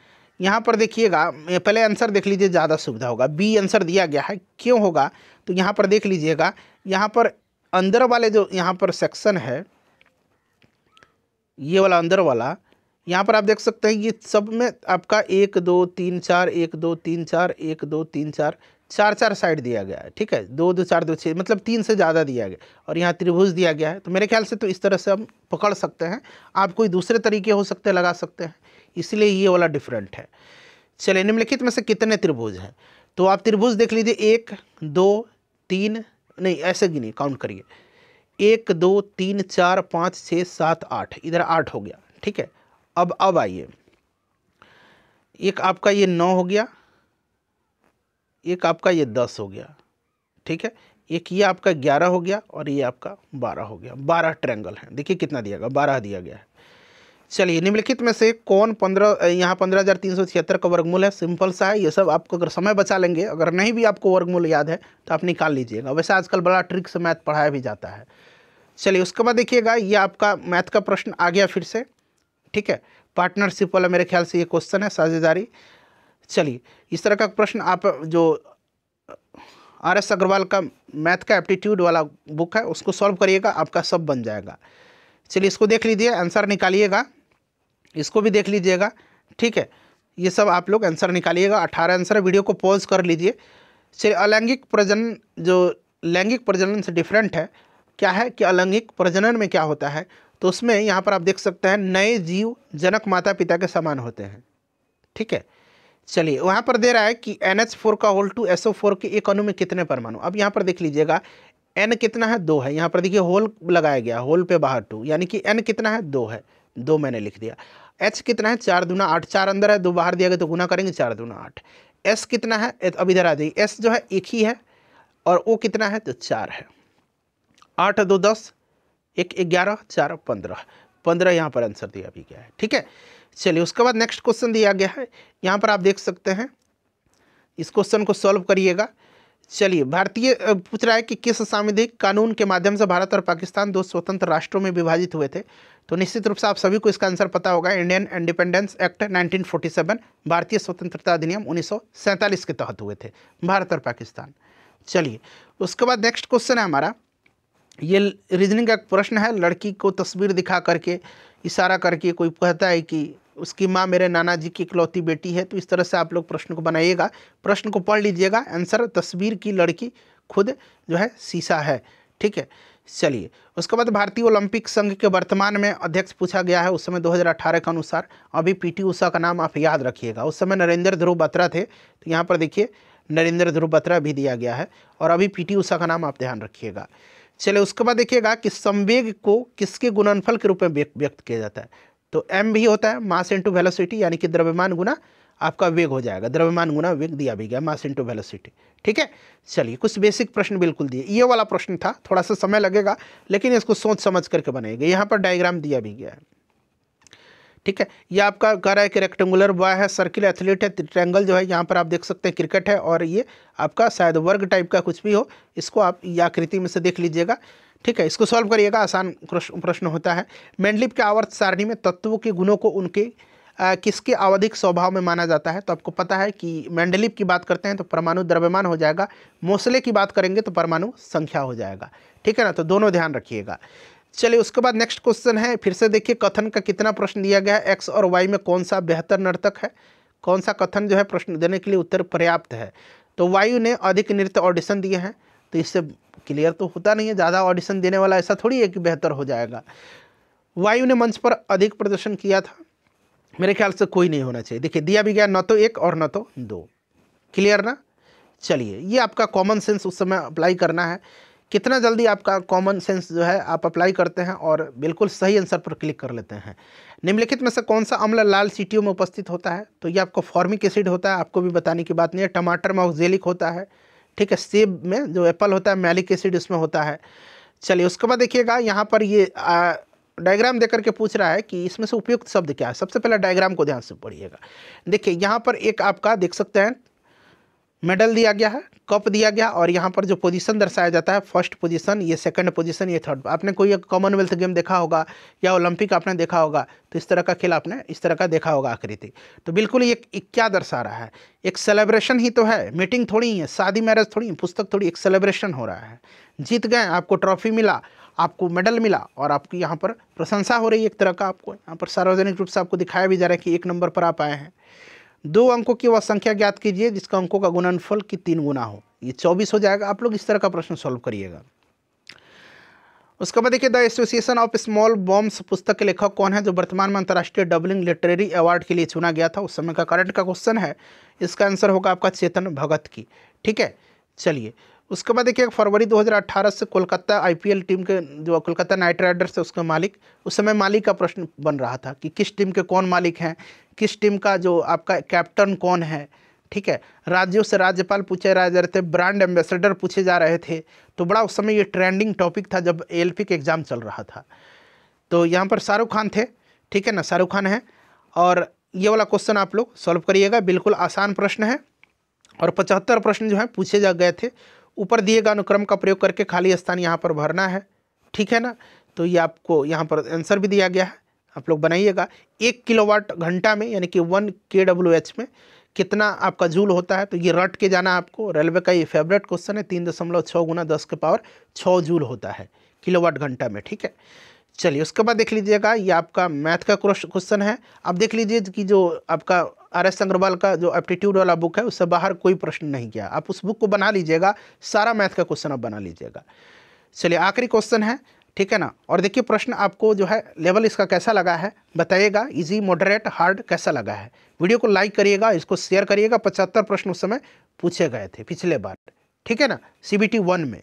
यहाँ पर देखिएगा पहले आंसर देख लीजिए ज़्यादा सुविधा होगा बी आंसर दिया गया है क्यों होगा तो यहाँ पर देख लीजिएगा यहाँ पर अंदर वाले जो यहाँ पर सेक्शन है ये वाला अंदर वाला यहाँ पर आप देख सकते हैं ये सब में आपका एक दो तीन चार एक दो तीन चार एक दो तीन चार चार चार साइड दिया गया है ठीक है दो दो चार दो छः मतलब तीन से ज़्यादा दिया गया और यहाँ त्रिभुज दिया गया है तो मेरे ख्याल से तो इस तरह से हम पकड़ सकते हैं आप कोई दूसरे तरीके हो सकते हैं लगा सकते हैं इसलिए ये वाला डिफरेंट है चलिए निम्नलिखित में से कितने त्रिभुज हैं तो आप त्रिभुज देख लीजिए एक दो तीन नहीं ऐसे गिनी काउंट करिए एक दो तीन चार पाँच छः सात आठ इधर आठ हो गया ठीक है अब अब आइए एक आपका ये नौ हो गया एक आपका ये दस हो गया ठीक है एक ये आपका ग्यारह हो गया और ये आपका बारह हो गया बारह ट्रैंगल है देखिए कितना दिया गया बारह दिया गया है चलिए निम्नलिखित में से कौन पंद्रह यहाँ पंद्रह हज़ार तीन सौ छिहत्तर का वर्गमूल है सिंपल सा है ये सब आपको अगर समय बचा लेंगे अगर नहीं भी आपको वर्गमूल याद है तो आप निकाल लीजिएगा वैसे आजकल बड़ा ट्रिक से मैथ पढ़ाया भी जाता है चलिए उसके बाद देखिएगा ये आपका मैथ का प्रश्न आ गया फिर से ठीक है पार्टनरशिप वाला मेरे ख्याल से ये क्वेश्चन है साझेदारी चलिए इस तरह का प्रश्न आप जो आर एस अग्रवाल का मैथ का एप्टीट्यूड वाला बुक है उसको सॉल्व करिएगा आपका सब बन जाएगा चलिए इसको देख लीजिए आंसर निकालिएगा इसको भी देख लीजिएगा ठीक है ये सब आप लोग आंसर निकालिएगा अठारह आंसर वीडियो को पॉज कर लीजिए चलिए अलैंगिक प्रजनन जो लैंगिक प्रजनन से डिफरेंट है क्या है कि अलैंगिक प्रजनन में क्या होता है तो उसमें यहाँ पर आप देख सकते हैं नए जीव जनक माता पिता के समान होते हैं ठीक है चलिए वहाँ पर दे रहा है कि एन एच फोर का whole two S O four के एक अनु में कितने परमाणु अब यहाँ पर देख लीजिएगा एन कितना है दो है यहाँ पर देखिए होल लगाया गया होल पे बाहर टू यानी कि एन कितना है दो है दो मैंने लिख दिया एच कितना है चार दूना आठ चार अंदर है दो बाहर दिया गया तो गुना करेंगे चार दूना आठ एस कितना है अब इधर आ जाइए एस जो है एक ही है और ओ कितना है तो चार है आठ दो दस एक ग्यारह चार पंद्रह पंद्रह यहाँ पर आंसर दिया भी गया है ठीक है चलिए उसके बाद नेक्स्ट क्वेश्चन दिया गया है यहाँ पर आप देख सकते हैं इस क्वेश्चन को सॉल्व करिएगा चलिए भारतीय पूछ रहा है कि किस संविधिक कानून के माध्यम से भारत और पाकिस्तान दो स्वतंत्र राष्ट्रों में विभाजित हुए थे तो निश्चित रूप से आप सभी को इसका आंसर पता होगा इंडियन इंडिपेंडेंस एक्ट 1947 भारतीय स्वतंत्रता अधिनियम उन्नीस के तहत हुए थे भारत और पाकिस्तान चलिए उसके बाद नेक्स्ट क्वेश्चन है हमारा ये रीजनिंग का एक प्रश्न है लड़की को तस्वीर दिखा करके इशारा करके कोई कहता है कि उसकी माँ मेरे नाना जी की इकलौती बेटी है तो इस तरह से आप लोग प्रश्न को बनाइएगा प्रश्न को पढ़ लीजिएगा आंसर तस्वीर की लड़की खुद जो है शीशा है ठीक है चलिए उसके बाद भारतीय ओलंपिक संघ के वर्तमान में अध्यक्ष पूछा गया है उस समय 2018 के अनुसार अभी पीटी उषा का नाम आप याद रखिएगा उस समय नरेंद्र ध्रुव बत्रा थे तो यहाँ पर देखिए नरेंद्र ध्रुव बत्रा भी दिया गया है और अभी पीटी उषा का नाम आप ध्यान रखिएगा चलिए उसके बाद देखिएगा कि संवेग को किसके गुणनफल के रूप में व्यक्त किया जाता है तो एम भी होता है मास इंटू वेलोसिटी यानी कि द्रव्यमान गुना आपका वेग हो जाएगा द्रव्यमान गुना वेग दिया भी गया मास इंटू वेलोसिटी ठीक है चलिए कुछ बेसिक प्रश्न बिल्कुल दिए ये वाला प्रश्न था थोड़ा सा समय लगेगा लेकिन इसको सोच समझ करके बनाएगा यहाँ पर डायग्राम दिया भी गया है ठीक है ये आपका कह रहा है कि रेक्टेंगुलर बॉय है सर्किल एथलीट है ट्रैंगल जो है यहाँ पर आप देख सकते हैं क्रिकेट है और ये आपका शायद वर्ग टाइप का कुछ भी हो इसको आप ये आकृति में से देख लीजिएगा ठीक है इसको सॉल्व करिएगा आसान प्रश्न होता है मेंडलिप के आवर्त सारणी में तत्वों के गुणों को उनके आ, किसके आवधिक स्वभाव में माना जाता है तो आपको पता है कि मेंडलिप की बात करते हैं तो परमाणु द्रव्यमान हो जाएगा मोसले की बात करेंगे तो परमाणु संख्या हो जाएगा ठीक है ना तो दोनों ध्यान रखिएगा चलिए उसके बाद नेक्स्ट क्वेश्चन है फिर से देखिए कथन का कितना प्रश्न दिया गया है एक्स और वाई में कौन सा बेहतर नर्तक है कौन सा कथन जो है प्रश्न देने के लिए उत्तर पर्याप्त है तो वायु ने अधिक नृत्य ऑडिशन दिए हैं तो इससे क्लियर तो होता नहीं है ज़्यादा ऑडिशन देने वाला ऐसा थोड़ी है कि बेहतर हो जाएगा वायु ने मंच पर अधिक प्रदर्शन किया था मेरे ख्याल से कोई नहीं होना चाहिए देखिए दिया भी गया न तो एक और न तो दो क्लियर ना चलिए ये आपका कॉमन सेंस उस समय अप्लाई करना है कितना जल्दी आपका कॉमन सेंस जो है आप अप्लाई करते हैं और बिल्कुल सही आंसर पर क्लिक कर लेते हैं निम्नलिखित में से कौन सा अम्ल लाल सीटियों में उपस्थित होता है तो ये आपको फॉर्मिक एसिड होता है आपको भी बताने की बात नहीं है टमाटर में ऑक्जेलिक होता है ठीक है सेब में जो एप्पल होता है मैलिक एसिड उसमें होता है चलिए उसके बाद देखिएगा यहाँ पर ये डायग्राम देकर के पूछ रहा है कि इसमें से उपयुक्त शब्द क्या है सबसे पहले डायग्राम को ध्यान से पढ़िएगा देखिए यहाँ पर एक आपका देख सकते हैं मेडल दिया गया है कप दिया गया और यहाँ पर जो पोजीशन दर्शाया जाता है फर्स्ट पोजीशन ये सेकंड पोजीशन ये थर्ड आपने कोई कॉमनवेल्थ गेम देखा होगा या ओलंपिक आपने देखा होगा तो इस तरह का खेल आपने इस तरह का देखा होगा आकृति तो बिल्कुल ये, क्या दर्शा रहा है एक सेलिब्रेशन ही तो है मीटिंग थोड़ी है शादी मैरिज थोड़ी पुस्तक थोड़ी एक सेलिब्रेशन हो रहा है जीत गए आपको ट्रॉफी मिला आपको मेडल मिला और आपकी यहाँ पर प्रशंसा हो रही है एक तरह का आपको यहाँ पर सार्वजनिक रूप से आपको दिखाया भी जा रहा है कि एक नंबर पर आप आए हैं दो अंकों की वह संख्या ज्ञात कीजिए जिसका अंकों का गुणनफल की तीन गुना हो ये चौबीस हो जाएगा आप लोग इस तरह का प्रश्न सॉल्व करिएगा उसके बाद देखिए the association of small bombs पुस्तक के लेखक कौन है जो वर्तमान में अंतर्राष्ट्रीय डबलिंग लिटरेरी अवार्ड के लिए चुना गया था उस समय का करंट का क्वेश्चन है इसका आंसर होगा आपका चेतन भगत की ठीक है चलिए उसके बाद देखिए फरवरी 2018 से कोलकाता आईपीएल टीम के जो कोलकाता नाइट राइडर्स थे उसके मालिक उस समय मालिक का प्रश्न बन रहा था कि किस टीम के कौन मालिक हैं किस टीम का जो आपका कैप्टन कौन है ठीक है राज्यों से राज्यपाल पूछे जा रहे थे ब्रांड एम्बेसडर पूछे जा रहे थे तो बड़ा उस समय ये ट्रेंडिंग टॉपिक था जब ए के एग्ज़ाम चल रहा था तो यहाँ पर शाहरुख खान थे ठीक है ना शाहरुख खान हैं और ये वाला क्वेश्चन आप लोग सॉल्व करिएगा बिल्कुल आसान प्रश्न है और पचहत्तर प्रश्न जो है पूछे जा गए थे ऊपर दिए गए अनुक्रम का प्रयोग करके खाली स्थान यहाँ पर भरना है ठीक है ना तो ये आपको यहाँ पर आंसर भी दिया गया है आप लोग बनाइएगा एक किलोवाट घंटा में यानी कि वन के डब्ल्यू एच में कितना आपका जूल होता है तो ये रट के जाना आपको रेलवे का ये फेवरेट क्वेश्चन है तीन दशमलव छः गुना दस के पावर छः जूल होता है किलोवाट घंटा में ठीक है चलिए उसके बाद देख लीजिएगा ये आपका मैथ का क्वेश्चन है आप देख लीजिए कि जो आपका आर एस अग्रवाल का जो एप्टीट्यूड वाला बुक है उससे बाहर कोई प्रश्न नहीं किया आप उस बुक को बना लीजिएगा सारा मैथ का क्वेश्चन आप बना लीजिएगा चलिए आखिरी क्वेश्चन है ठीक है ना और देखिए प्रश्न आपको जो है लेवल इसका कैसा लगा है बताइएगा इजी मॉडरेट हार्ड कैसा लगा है वीडियो को लाइक करिएगा इसको शेयर करिएगा पचहत्तर प्रश्न उस समय पूछे गए थे पिछले बार ठीक है ना सी बी टी वन में